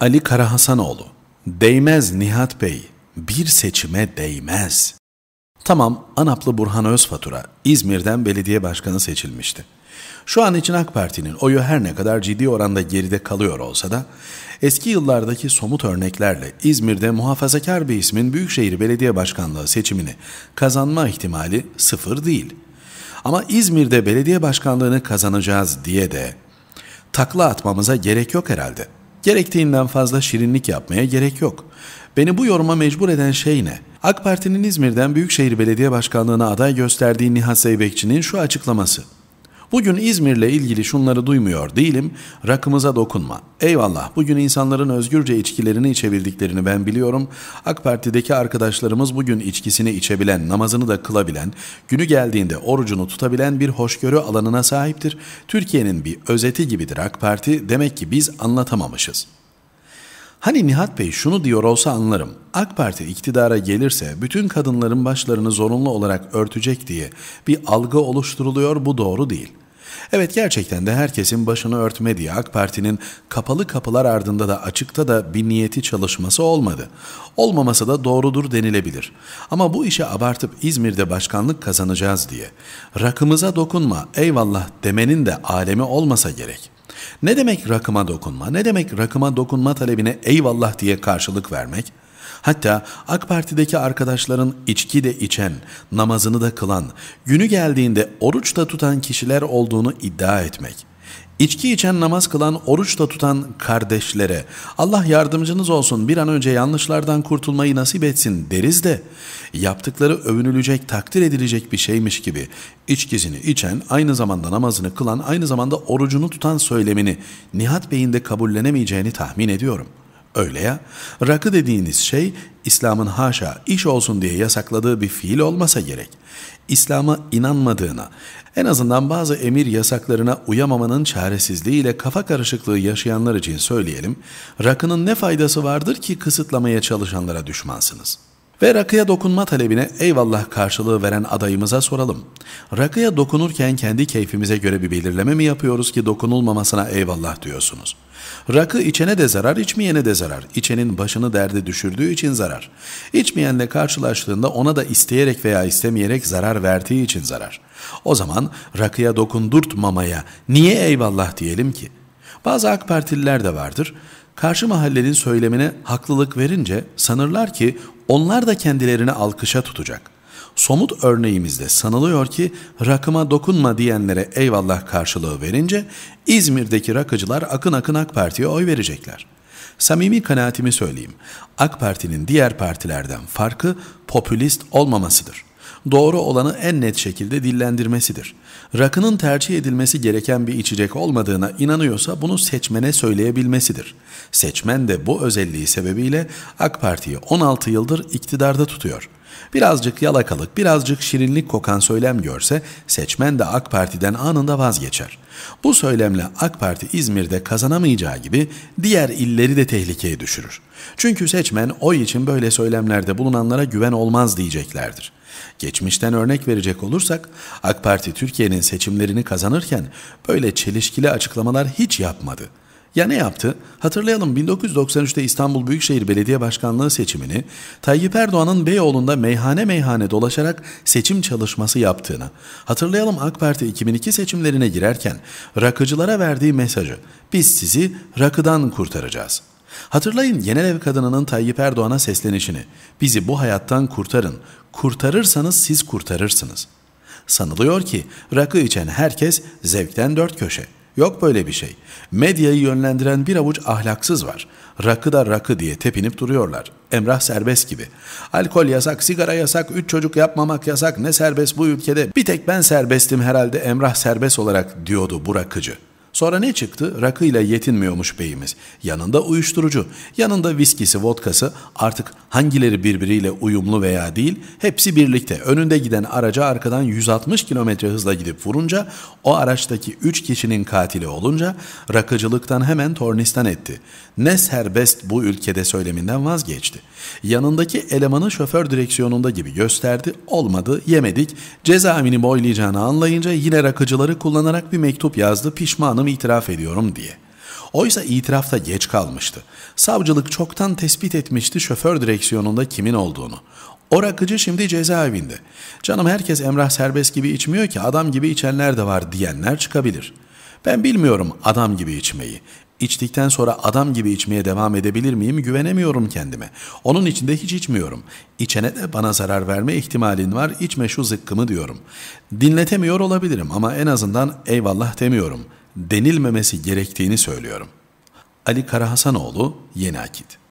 Ali Karahasanoğlu, Değmez Nihat Bey, bir seçime değmez. Tamam, Anaplı Burhan Özfatura, İzmir'den belediye başkanı seçilmişti. Şu an için AK Parti'nin oyu her ne kadar ciddi oranda geride kalıyor olsa da, eski yıllardaki somut örneklerle İzmir'de muhafazakar bir ismin Büyükşehir Belediye Başkanlığı seçimini kazanma ihtimali sıfır değil. Ama İzmir'de belediye başkanlığını kazanacağız diye de takla atmamıza gerek yok herhalde. Gerektiğinden fazla şirinlik yapmaya gerek yok. Beni bu yoruma mecbur eden şey ne? AK Parti'nin İzmir'den Büyükşehir Belediye Başkanlığı'na aday gösterdiği Nihat Zeybekçi'nin şu açıklaması. Bugün İzmir'le ilgili şunları duymuyor değilim, rakımıza dokunma. Eyvallah bugün insanların özgürce içkilerini içebildiklerini ben biliyorum. AK Parti'deki arkadaşlarımız bugün içkisini içebilen, namazını da kılabilen, günü geldiğinde orucunu tutabilen bir hoşgörü alanına sahiptir. Türkiye'nin bir özeti gibidir AK Parti, demek ki biz anlatamamışız.'' Hani Nihat Bey şunu diyor olsa anlarım. AK Parti iktidara gelirse bütün kadınların başlarını zorunlu olarak örtecek diye bir algı oluşturuluyor bu doğru değil. Evet gerçekten de herkesin başını örtme diye AK Parti'nin kapalı kapılar ardında da açıkta da bir niyeti çalışması olmadı. Olmaması da doğrudur denilebilir. Ama bu işe abartıp İzmir'de başkanlık kazanacağız diye rakımıza dokunma eyvallah demenin de alemi olmasa gerek.'' Ne demek rakıma dokunma? Ne demek rakıma dokunma talebine eyvallah diye karşılık vermek? Hatta AK Parti'deki arkadaşların içki de içen, namazını da kılan, günü geldiğinde oruç da tutan kişiler olduğunu iddia etmek.'' İçki içen, namaz kılan, oruç da tutan kardeşlere Allah yardımcınız olsun bir an önce yanlışlardan kurtulmayı nasip etsin deriz de yaptıkları övünülecek, takdir edilecek bir şeymiş gibi içkisini içen, aynı zamanda namazını kılan, aynı zamanda orucunu tutan söylemini Nihat Bey'in de kabullenemeyeceğini tahmin ediyorum.'' Öyle ya. Rakı dediğiniz şey İslam'ın haşa iş olsun diye yasakladığı bir fiil olmasa gerek. İslam'a inanmadığına, en azından bazı emir yasaklarına uyamamanın çaresizliğiyle kafa karışıklığı yaşayanlar için söyleyelim, rakının ne faydası vardır ki kısıtlamaya çalışanlara düşmansınız.'' Ve rakıya dokunma talebine eyvallah karşılığı veren adayımıza soralım. Rakıya dokunurken kendi keyfimize göre bir belirleme mi yapıyoruz ki dokunulmamasına eyvallah diyorsunuz? Rakı içene de zarar, içmeyene de zarar. İçenin başını derde düşürdüğü için zarar. İçmeyenle karşılaştığında ona da isteyerek veya istemeyerek zarar verdiği için zarar. O zaman rakıya dokundurtmamaya niye eyvallah diyelim ki? Bazı AK Partililer de vardır. Karşı mahallenin söylemine haklılık verince sanırlar ki onlar da kendilerini alkışa tutacak. Somut örneğimizde sanılıyor ki rakıma dokunma diyenlere eyvallah karşılığı verince İzmir'deki rakıcılar akın akın AK Parti'ye oy verecekler. Samimi kanaatimi söyleyeyim. AK Parti'nin diğer partilerden farkı popülist olmamasıdır doğru olanı en net şekilde dillendirmesidir. Rakının tercih edilmesi gereken bir içecek olmadığına inanıyorsa bunu seçmene söyleyebilmesidir. Seçmen de bu özelliği sebebiyle AK Parti'yi 16 yıldır iktidarda tutuyor.'' Birazcık yalakalık, birazcık şirinlik kokan söylem görse seçmen de AK Parti'den anında vazgeçer. Bu söylemle AK Parti İzmir'de kazanamayacağı gibi diğer illeri de tehlikeye düşürür. Çünkü seçmen oy için böyle söylemlerde bulunanlara güven olmaz diyeceklerdir. Geçmişten örnek verecek olursak AK Parti Türkiye'nin seçimlerini kazanırken böyle çelişkili açıklamalar hiç yapmadı.'' Ya ne yaptı? Hatırlayalım 1993'te İstanbul Büyükşehir Belediye Başkanlığı seçimini Tayyip Erdoğan'ın Beyoğlu'nda meyhane meyhane dolaşarak seçim çalışması yaptığını, hatırlayalım AK Parti 2002 seçimlerine girerken rakıcılara verdiği mesajı biz sizi rakıdan kurtaracağız. Hatırlayın genel ev kadınının Tayyip Erdoğan'a seslenişini bizi bu hayattan kurtarın, kurtarırsanız siz kurtarırsınız. Sanılıyor ki rakı içen herkes zevkten dört köşe. Yok böyle bir şey. Medyayı yönlendiren bir avuç ahlaksız var. Rakı da rakı diye tepinip duruyorlar. Emrah serbest gibi. Alkol yasak, sigara yasak, üç çocuk yapmamak yasak, ne serbest bu ülkede. Bir tek ben serbestim herhalde Emrah serbest olarak diyordu bu rakıcı.'' Sonra ne çıktı? Rakıyla yetinmiyormuş beyimiz. Yanında uyuşturucu, yanında viskisi, vodkası artık hangileri birbiriyle uyumlu veya değil hepsi birlikte. Önünde giden araca arkadan 160 km hızla gidip vurunca o araçtaki 3 kişinin katili olunca rakıcılıktan hemen tornistan etti. Ne serbest bu ülkede söyleminden vazgeçti. Yanındaki elemanı şoför direksiyonunda gibi gösterdi. Olmadı, yemedik. Cezaevini boylayacağını anlayınca yine rakıcıları kullanarak bir mektup yazdı. Pişmanım suçlandığımı itiraf ediyorum diye. Oysa itirafta geç kalmıştı. Savcılık çoktan tespit etmişti şoför direksiyonunda kimin olduğunu. O rakıcı şimdi cezaevinde. Canım herkes Emrah Serbest gibi içmiyor ki adam gibi içenler de var diyenler çıkabilir. Ben bilmiyorum adam gibi içmeyi. İçtikten sonra adam gibi içmeye devam edebilir miyim güvenemiyorum kendime. Onun için de hiç içmiyorum. İçene de bana zarar verme ihtimalin var içme şu zıkkımı diyorum. Dinletemiyor olabilirim ama en azından eyvallah demiyorum denilmemesi gerektiğini söylüyorum. Ali Karahasanoğlu, Yeni Akit